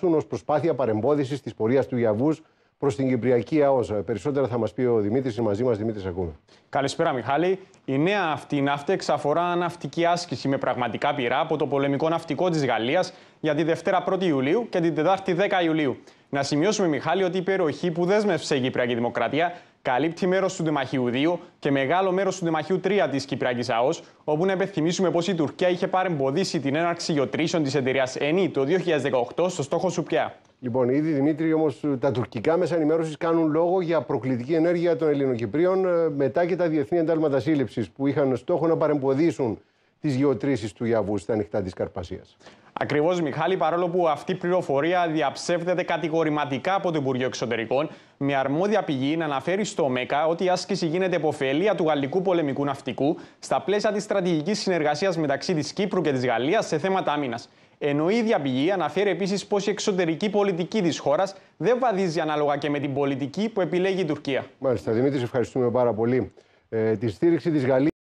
ως προσπάθεια παρεμπόδιση της πορείας του Γιαβού προς την Κυπριακή ΑΟΣ. Ε, περισσότερα θα μας πει ο Δημήτρης, μαζί μας Δημήτρης, ακούμε. Καλησπέρα, Μιχάλη. Η νέα αυτή ναύτεξ εξαφορά ναυτική άσκηση με πραγματικά πειρά από το πολεμικό ναυτικό της Γαλλίας για τη Δευτέρα 1η Ιουλίου και την Τετάρτη 10 Ιουλίου. Να σημειώσουμε, Μιχάλη, ότι η περιοχή που δέσμευσε η Κυπριακή Δημοκρατία καλύπτει μέρος του Δημαχίου 2 και μεγάλο μέρος του Δημαχίου 3 της Κυπριακής ΑΟΣ, όπου να υπενθυμίσουμε πως η Τουρκία είχε παρεμποδίσει την έναρξη γιοτρήσεων της εταιρείας ΕΝΗ το 2018 στο στόχο Σουπιά. Λοιπόν, ήδη Δημήτρη, όμως τα τουρκικά μέσα ενημέρωσης κάνουν λόγο για προκλητική ενέργεια των Ελληνοκυπρίων ε, μετά και τα διεθνή εντάλματα σύλληψης που είχαν στόχο να παρεμποδίσουν της γεωτρήσης του Ιαβού στα ανοιχτά της Καρπασίας. Ακριβώς, Μιχάλη, παρόλο που αυτή η πληροφορία διαψεύδεται κατηγορηματικά από το Υπουργείο Εξωτερικών, με αρμόδια πηγή να αναφέρει στο ΜΕΚΑ ότι η άσκηση γίνεται υποφελία του γαλλικού πολεμικού ναυτικού στα πλαίσια της στρατηγικής συνεργασίας μεταξύ της Κύπρου και της Γαλλίας σε θέματα άμυνας. Ενώ η ίδια πηγή αναφέρει επίσης πως η εξωτερική πολιτική της χώρας δεν βαδίζει ανάλογα και με την πολιτική που επιλέγει η Τουρκία. Μάλιστα, Δημήτρης, ευχαριστούμε πάρα πολύ. Ε, τη στήριξη της Γαλλίας.